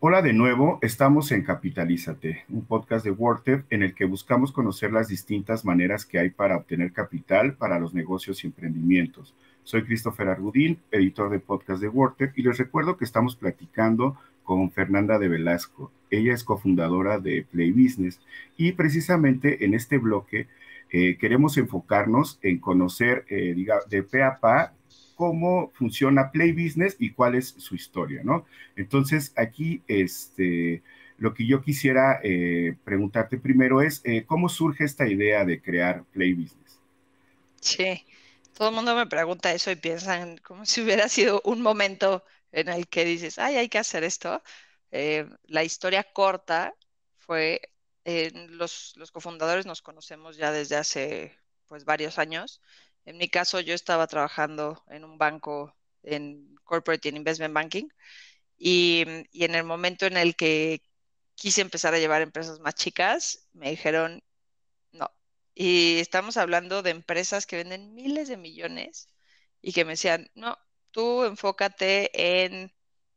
Hola de nuevo, estamos en Capitalízate, un podcast de WordTech en el que buscamos conocer las distintas maneras que hay para obtener capital para los negocios y emprendimientos. Soy Christopher Argudín, editor de podcast de WordTech, y les recuerdo que estamos platicando con Fernanda de Velasco. Ella es cofundadora de Play Business y precisamente en este bloque eh, queremos enfocarnos en conocer, eh, de pe a pa, cómo funciona Play Business y cuál es su historia, ¿no? Entonces, aquí este, lo que yo quisiera eh, preguntarte primero es, eh, ¿cómo surge esta idea de crear Play Business? Sí, todo el mundo me pregunta eso y piensan como si hubiera sido un momento en el que dices, ay, hay que hacer esto. Eh, la historia corta fue, los, los cofundadores nos conocemos ya desde hace pues varios años en mi caso, yo estaba trabajando en un banco en Corporate and Investment Banking y, en el momento en el que quise empezar a llevar empresas más chicas, me dijeron, no. Y estamos hablando de empresas que venden miles de millones y que me decían, no, tú enfócate en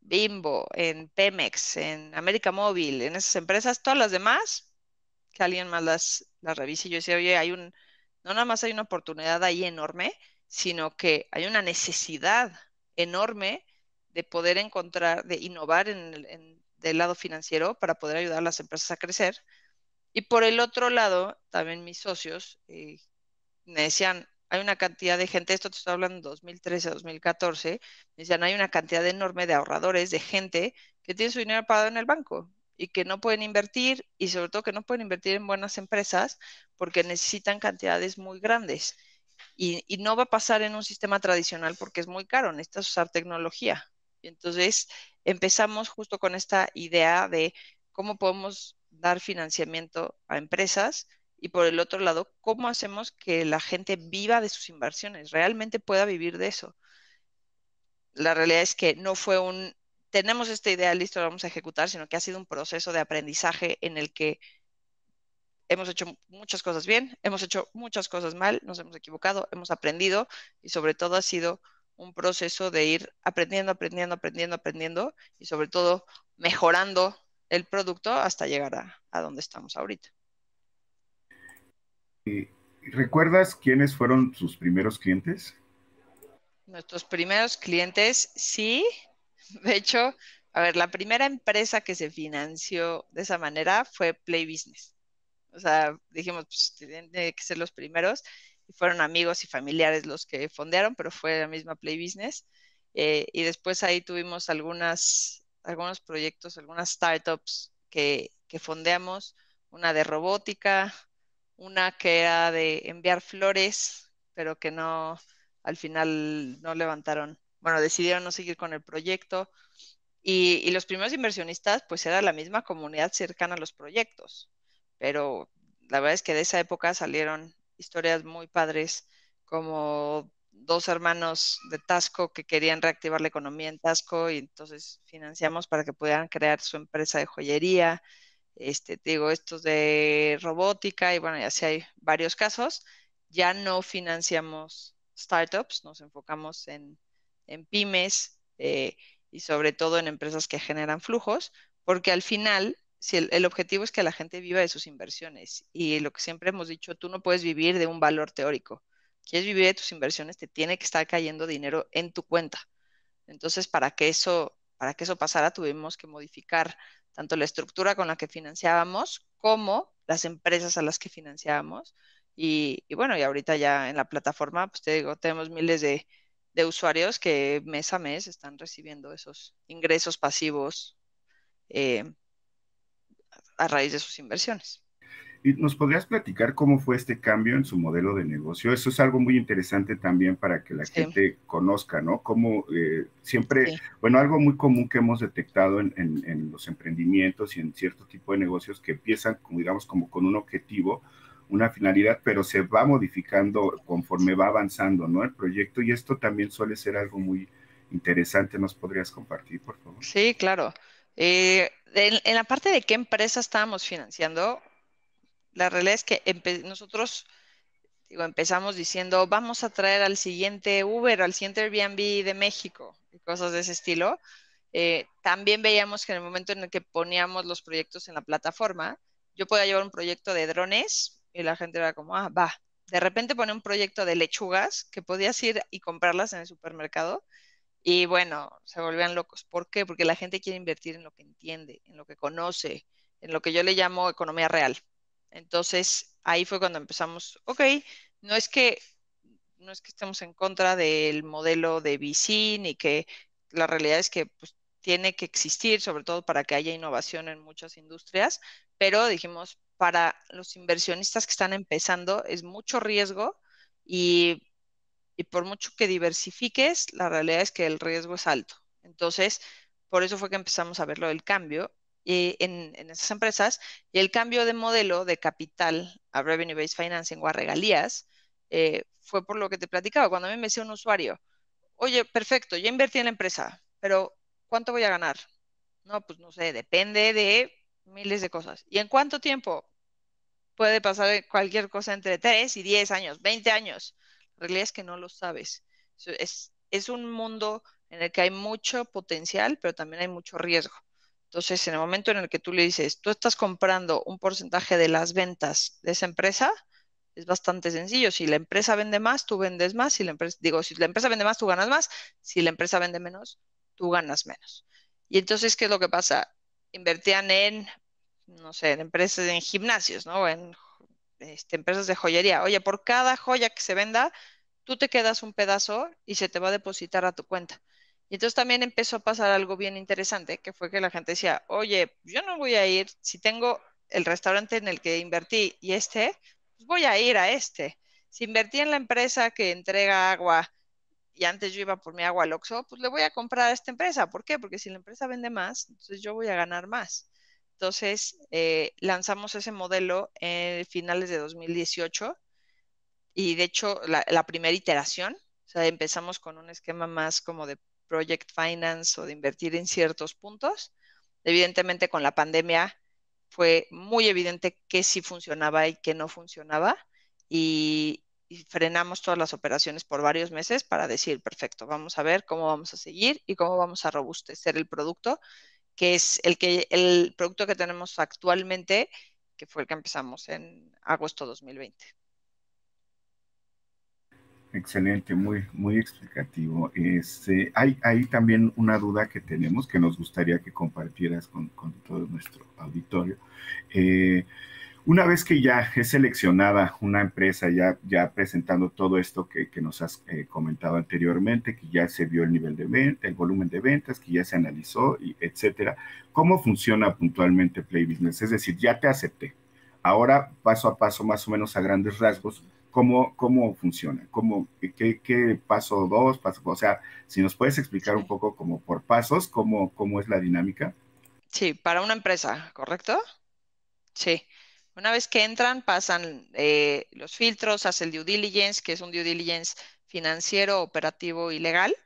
Bimbo, en Pemex, en América Móvil, en esas empresas, todas las demás, que alguien más las, las revise. Y yo decía, oye, hay un, no nada más hay una oportunidad ahí enorme, sino que hay una necesidad enorme de poder encontrar, de innovar en, del lado financiero para poder ayudar a las empresas a crecer. Y por el otro lado, también mis socios eh, me decían, hay una cantidad de gente, esto te estoy hablando 2013, 2014, me decían, hay una cantidad enorme de ahorradores, de gente que tiene su dinero pagado en el banco y que no pueden invertir y sobre todo que no pueden invertir en buenas empresas porque necesitan cantidades muy grandes. Y, no va a pasar en un sistema tradicional porque es muy caro, necesitas usar tecnología. entonces empezamos justo con esta idea de cómo podemos dar financiamiento a empresas y por el otro lado, cómo hacemos que la gente viva de sus inversiones, realmente pueda vivir de eso. La realidad es que no fue un tenemos esta idea, listo, la vamos a ejecutar, sino que ha sido un proceso de aprendizaje en el que hemos hecho muchas cosas bien, hemos hecho muchas cosas mal, nos hemos equivocado, hemos aprendido y sobre todo ha sido un proceso de ir aprendiendo, aprendiendo, aprendiendo, aprendiendo y sobre todo mejorando el producto hasta llegar a, a donde estamos ahorita. Eh, ¿Recuerdas quiénes fueron sus primeros clientes? Nuestros primeros clientes, sí, De hecho, a ver, la primera empresa que se financió de esa manera fue Play Business. O sea, dijimos, pues tienen que ser los primeros. Y fueron amigos y familiares los que fondearon, pero fue la misma Play Business. Eh, y después ahí tuvimos algunas, algunos proyectos, algunas startups que, que fondeamos. Una de robótica, una que era de enviar flores, pero que no, al final no levantaron bueno, decidieron no seguir con el proyecto. Y, los primeros inversionistas, pues era la misma comunidad cercana a los proyectos. Pero la verdad es que de esa época salieron historias muy padres, como dos hermanos de Tasco que querían reactivar la economía en Tasco y entonces financiamos para que pudieran crear su empresa de joyería. Este, digo, estos de robótica y bueno, ya si hay varios casos. Ya no financiamos startups, nos enfocamos en en pymes eh, y sobre todo en empresas que generan flujos, porque al final, si el, objetivo es que la gente viva de sus inversiones y lo que siempre hemos dicho, tú no puedes vivir de un valor teórico. Quieres vivir de tus inversiones, te tiene que estar cayendo dinero en tu cuenta. Entonces, para que eso, para que eso pasara, tuvimos que modificar tanto la estructura con la que financiábamos como las empresas a las que financiábamos. Y, y, bueno, y ahorita ya en la plataforma, pues te digo, tenemos miles de, de usuarios que mes a mes están recibiendo esos ingresos pasivos eh, a raíz de sus inversiones. ¿Y nos podrías platicar cómo fue este cambio en su modelo de negocio? Eso es algo muy interesante también para que la gente conozca, ¿no? Como eh, siempre, bueno, algo muy común que hemos detectado en, en, los emprendimientos y en cierto tipo de negocios que empiezan, digamos, como con un objetivo, una finalidad, pero se va modificando conforme va avanzando, ¿no? El proyecto y esto también suele ser algo muy interesante. ¿Nos podrías compartir, por favor? Sí, claro. Eh, en, la parte de qué empresa estábamos financiando, la realidad es que nosotros digo, empezamos diciendo, vamos a traer al siguiente Uber, al siguiente Airbnb de México y cosas de ese estilo. Eh, también veíamos que en el momento en el que poníamos los proyectos en la plataforma, yo podía llevar un proyecto de drones y la gente era como, ah, va. De repente pone un proyecto de lechugas que podías ir y comprarlas en el supermercado. Y bueno, se volvían locos. ¿Por qué? Porque la gente quiere invertir en lo que entiende, en lo que conoce, en lo que yo le llamo economía real. Entonces, ahí fue cuando empezamos, ok, no es que no es que estemos en contra del modelo de VC ni que la realidad es que pues, tiene que existir, sobre todo para que haya innovación en muchas industrias, pero dijimos, para los inversionistas que están empezando es mucho riesgo y, por mucho que diversifiques, la realidad es que el riesgo es alto. Entonces, por eso fue que empezamos a ver lo del cambio eh, en, esas empresas y el cambio de modelo de capital a Revenue Based Financing o a regalías eh, fue por lo que te platicaba. Cuando a mí me decía un usuario, oye, perfecto, yo invertí en la empresa, pero ¿cuánto voy a ganar? No, pues no sé, depende de miles de cosas. ¿Y en cuánto tiempo puede pasar cualquier cosa entre 3 y 10 años, 20 años? La realidad es que no lo sabes. Es, es un mundo en el que hay mucho potencial, pero también hay mucho riesgo. Entonces, en el momento en el que tú le dices, tú estás comprando un porcentaje de las ventas de esa empresa, es bastante sencillo. Si la empresa vende más, tú vendes más. Si la empresa, digo, si la empresa vende más, tú ganas más. Si la empresa vende menos, tú ganas menos. Y entonces, ¿qué es lo que pasa? invertían en, no sé, en empresas, en gimnasios, ¿no? En este, empresas de joyería. Oye, por cada joya que se venda, tú te quedas un pedazo y se te va a depositar a tu cuenta. Y entonces también empezó a pasar algo bien interesante, que fue que la gente decía, oye, yo no voy a ir, si tengo el restaurante en el que invertí y este, pues voy a ir a este. Si invertí en la empresa que entrega agua y antes yo iba por mi agua al oxo, pues le voy a comprar a esta empresa. ¿Por qué? Porque si la empresa vende más, entonces yo voy a ganar más. Entonces, eh, lanzamos ese modelo en finales de 2018 y de hecho la, primera iteración, o sea, empezamos con un esquema más como de project finance o de invertir en ciertos puntos. Evidentemente con la pandemia fue muy evidente que sí funcionaba y que no funcionaba y, frenamos todas las operaciones por varios meses para decir, perfecto, vamos a ver cómo vamos a seguir y cómo vamos a robustecer el producto, que es el, que, el producto que tenemos actualmente, que fue el que empezamos en agosto 2020. Excelente, muy, muy explicativo. Este, hay, hay también una duda que tenemos que nos gustaría que compartieras con, todo nuestro auditorio. Eh, una vez que ya he seleccionada una empresa, ya, ya presentando todo esto que, nos has eh, comentado anteriormente, que ya se vio el nivel de venta, el volumen de ventas, que ya se analizó, y etcétera, ¿cómo funciona puntualmente Play Business? Es decir, ya te acepté. Ahora, paso a paso, más o menos a grandes rasgos, ¿cómo, cómo funciona? ¿Cómo, qué, paso dos? o sea, si nos puedes explicar un poco como por pasos, cómo, cómo es la dinámica. Sí, para una empresa, ¿correcto? Sí. Una vez que entran, pasan eh, los filtros, hace el due diligence, que es un due diligence financiero, operativo y legal,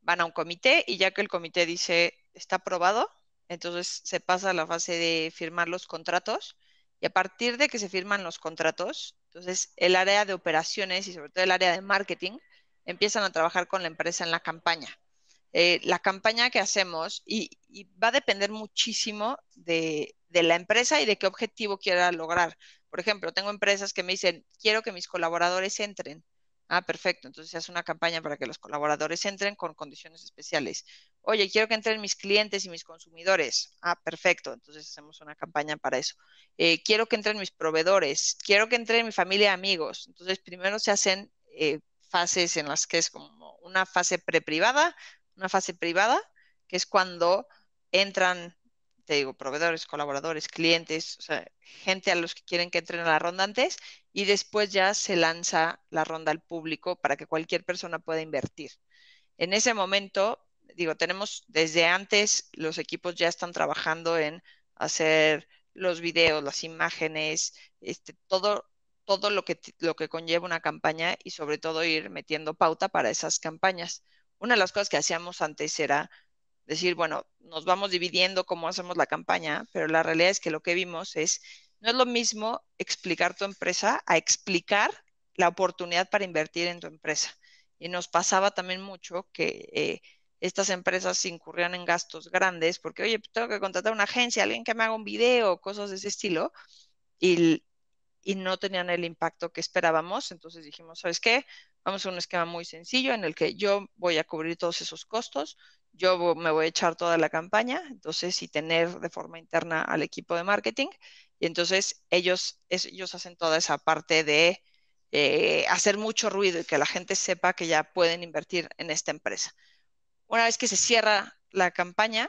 van a un comité y ya que el comité dice está aprobado, entonces se pasa a la fase de firmar los contratos y a partir de que se firman los contratos, entonces el área de operaciones y sobre todo el área de marketing empiezan a trabajar con la empresa en la campaña. Eh, la campaña que hacemos y, va a depender muchísimo de, la empresa y de qué objetivo quiera lograr. Por ejemplo, tengo empresas que me dicen, quiero que mis colaboradores entren. Ah, perfecto. Entonces se hace una campaña para que los colaboradores entren con condiciones especiales. Oye, quiero que entren mis clientes y mis consumidores. Ah, perfecto. Entonces hacemos una campaña para eso. Eh, quiero que entren mis proveedores. Quiero que entren mi familia y amigos. Entonces primero se hacen eh, fases en las que es como una fase preprivada, una fase privada, que es cuando entran, te digo, proveedores, colaboradores, clientes, o sea, gente a los que quieren que entren a la ronda antes y después ya se lanza la ronda al público para que cualquier persona pueda invertir. En ese momento, digo, tenemos desde antes, los equipos ya están trabajando en hacer los videos, las imágenes, este, todo, todo lo, que, lo que conlleva una campaña y sobre todo ir metiendo pauta para esas campañas una de las cosas que hacíamos antes era decir, bueno, nos vamos dividiendo cómo hacemos la campaña, pero la realidad es que lo que vimos es, no es lo mismo explicar tu empresa a explicar la oportunidad para invertir en tu empresa. Y nos pasaba también mucho que eh, estas empresas incurrían en gastos grandes porque, oye, tengo que contratar una agencia, alguien que me haga un video, cosas de ese estilo. Y, y no tenían el impacto que esperábamos. Entonces dijimos, ¿sabes qué? Vamos a un esquema muy sencillo en el que yo voy a cubrir todos esos costos, yo me voy a echar toda la campaña, entonces, y tener de forma interna al equipo de marketing. Y entonces ellos, ellos hacen toda esa parte de eh, hacer mucho ruido y que la gente sepa que ya pueden invertir en esta empresa. Una vez que se cierra la campaña,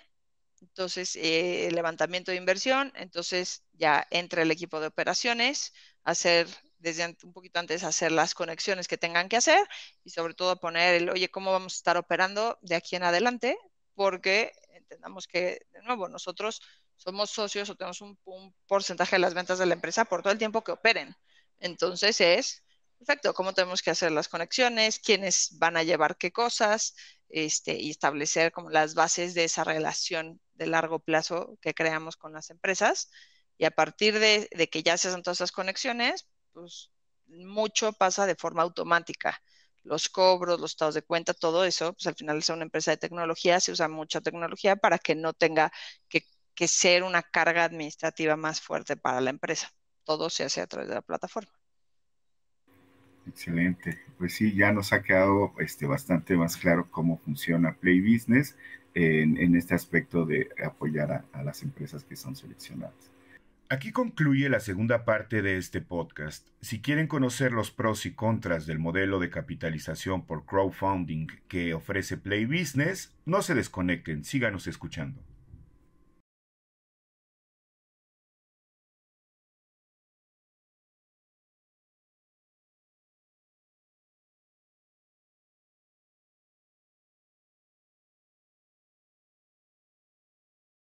entonces eh, levantamiento de inversión, entonces ya entra el equipo de operaciones, hacer desde un poquito antes hacer las conexiones que tengan que hacer y sobre todo poner el, oye, ¿cómo vamos a estar operando de aquí en adelante? Porque entendamos que, de nuevo, nosotros somos socios o tenemos un, porcentaje de las ventas de la empresa por todo el tiempo que operen. Entonces es, perfecto, ¿cómo tenemos que hacer las conexiones? ¿Quiénes van a llevar qué cosas? Este, y establecer como las bases de esa relación de largo plazo que creamos con las empresas. Y a partir de, que ya se hacen todas esas conexiones, pues mucho pasa de forma automática. Los cobros, los estados de cuenta, todo eso, pues al final es una empresa de tecnología, se usa mucha tecnología para que no tenga que, ser una carga administrativa más fuerte para la empresa. Todo se hace a través de la plataforma. Excelente. Pues sí, ya nos ha quedado este, bastante más claro cómo funciona Play Business en, este aspecto de apoyar a, a las empresas que son seleccionadas. Aquí concluye la segunda parte de este podcast. Si quieren conocer los pros y contras del modelo de capitalización por crowdfunding que ofrece Play Business, no se desconecten, síganos escuchando.